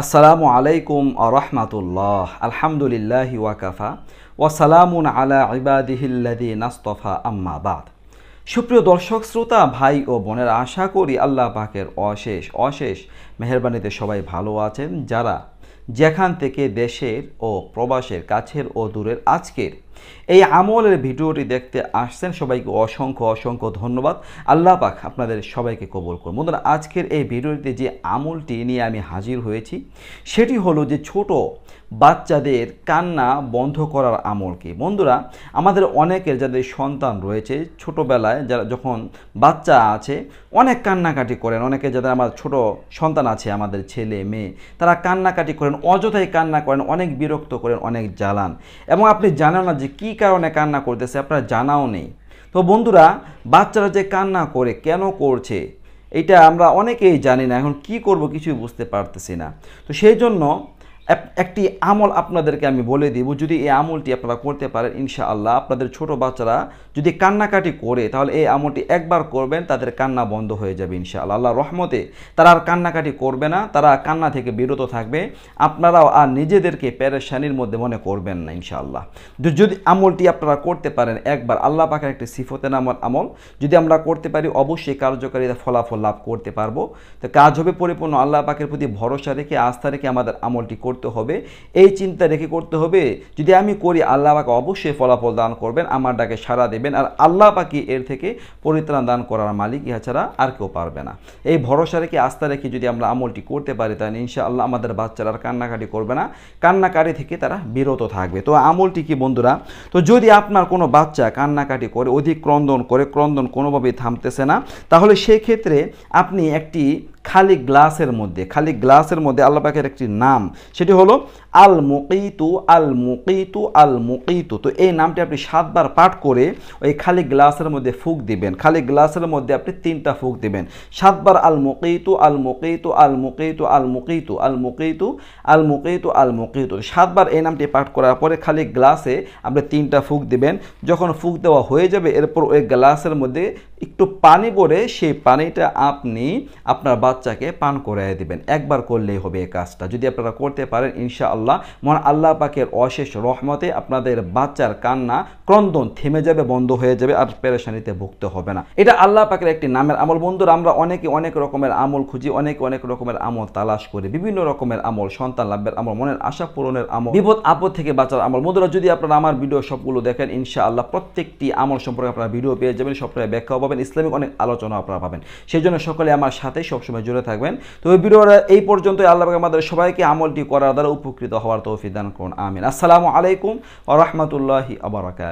আসসালামু আলাইকুম আরহামাতুল্লাহ আলহামদুলিল্লাহ ওয়াকাফা ওয়াসালামুন আলা ইবাদিহিল্লাদি নাস্তফা আম্মাবাদ সুপ্রিয় দর্শক শ্রোতা ভাই ও বোনের আশা করি আল্লাহ পাকের অশেষ অশেষ মেহরবানিতে সবাই ভালো আছেন যারা যেখান থেকে দেশের ও প্রবাসের কাছের ও দূরের আজকের এই আমলের ভিডিওটি দেখতে আসছেন সবাইকে অসংখ্য অসংখ্য ধন্যবাদ আল্লাহ পাক আপনাদের সবাইকে কবল করুন বন্ধুরা আজকের এই ভিডিওটিতে যে আমলটি নিয়ে আমি হাজির হয়েছি সেটি হলো যে ছোট বাচ্চাদের কান্না বন্ধ করার আমল কি বন্ধুরা আমাদের অনেকের যাদের সন্তান রয়েছে ছোটোবেলায় যারা যখন বাচ্চা আছে অনেক কান্নাকাটি করেন অনেকে যাদের আমার ছোট সন্তান আছে আমাদের ছেলে মেয়ে তারা কান্নাকাটি করেন অযথাই কান্না করেন অনেক বিরক্ত করেন অনেক জ্বালান এবং আপনি জানেন না যে কি কারণে কান্না করতেছে আপনারা জানাও নেই তো বন্ধুরা বাচ্চারা যে কান্না করে কেন করছে এটা আমরা অনেকেই জানি না এখন কি করব কিছুই বুঝতে পারতেছি না তো সেই জন্য একটি আমল আপনাদেরকে আমি বলে দেব যদি এই আমলটি আপনারা করতে পারেন ইনশা আল্লাহ আপনাদের ছোট বাচ্চারা যদি কান্নাকাটি করে তাহলে এই আমলটি একবার করবেন তাদের কান্না বন্ধ হয়ে যাবে ইনশা আল্লাহ আল্লাহ রহমতে তারা আর কান্নাকাটি করবে না তারা কান্না থেকে বিরত থাকবে আপনারাও আর নিজেদেরকে প্যারেশানির মধ্যে মনে করবেন না ইনশা আল্লাহ যদি আমলটি আপনারা করতে পারেন একবার আল্লাহ পাখের একটি সিফতে নামার আমল যদি আমরা করতে পারি অবশ্যই কার্যকারিতা ফলাফল লাভ করতে পারবো তো কাজ হবে পরিপূর্ণ আল্লাহ পাকের প্রতি ভরসা রেখে আস্থা রেখে আমাদের আমলটি করতে হবে এই চিন্তা রেখে করতে হবে যদি আমি করি আল্লাহ পাকে অবশ্যই ফলাফল দান করবেন আমার ডাকে সাড়া দেবেন আর আল্লাহ পাকি এর থেকে পরিত্রাণ দান করার মালিক ইহা ছাড়া আর কেউ পারবে না এই ভরসা রেখে আস্থা রেখে যদি আমরা আমলটি করতে পারি তাহলে ইনশাআল্লাহ আমাদের বাচ্চারা আর কান্নাকাটি করবে না কান্নাকাটি থেকে তারা বিরত থাকবে তো আমলটি কি বন্ধুরা তো যদি আপনার কোনো বাচ্চা কান্নাকাটি করে অধিক ক্রন্দন করে ক্রন্দন কোনোভাবেই থামতেছে না তাহলে সেক্ষেত্রে আপনি একটি খালি গ্লাসের মধ্যে খালি গ্লাসের মধ্যে আল্লাহ পাকের একটি নাম সেটি হলো আল মুকিতু আল মুকিতু আল মুকিতু তো এই নামটি আপনি সাতবার পাঠ করে ওই খালি গ্লাসের মধ্যে ফুক দিবেন খালি গ্লাসের মধ্যে আপনি তিনটা ফুক দিবেন সাতবার আল মুকিতু আল মুকিতু আল মুকিতু আল মুকিতু আল মুকিতু আল মুকিতু আল মুকিতু সাতবার এই নামটি পাঠ করার পরে খালি গ্লাসে আপনি তিনটা ফুক দিবেন যখন ফুক দেওয়া হয়ে যাবে এরপর ওই গ্লাসের মধ্যে একটু পানি পরে সেই পানিটা আপনি আপনার বাচ্চাকে পান করাই দিবেন একবার করলেই হবে এই কাজটা যদি আপনারা করতে পারেন ইনশা আল্লাহ মহান আল্লাহ পাকের অশেষ রহমতে আপনাদের বাচ্চার কান্না ক্রন্দন থেমে যাবে বন্ধ হয়ে যাবে আর পেরেশানিতে ভুগতে হবে না এটা আল্লাহ পাকের একটি নামের আমল বন্ধুরা আমরা অনেকে অনেক রকমের আমল খুঁজি অনেক অনেক রকমের আমল তালাশ করি বিভিন্ন রকমের আমল সন্তান লাভের আমল মনের আশা পূরণের আমল বিপদ আপদ থেকে বাঁচার আমল বন্ধুরা যদি আপনারা আমার ভিডিও সবগুলো দেখেন ইনশা আল্লাহ প্রত্যেকটি আমল সম্পর্কে আপনারা ভিডিও পেয়ে যাবেন সবটাই ব্যাখ্যাও পাবেন ইসলামিক অনেক আলোচনা আপনারা পাবেন সেই জন্য সকলে আমার সাথে সবসময় জুড়ে থাকবেন তো বিরোধ এই পর্যন্ত আল্লাহ আমাদের সবাইকে আমলটি করার দ্বারা উপকৃত হওয়ার তৌফিক দান করুন আমিন আসসালামু আলাইকুম আ রহমতুল্লাহি আবরাকাত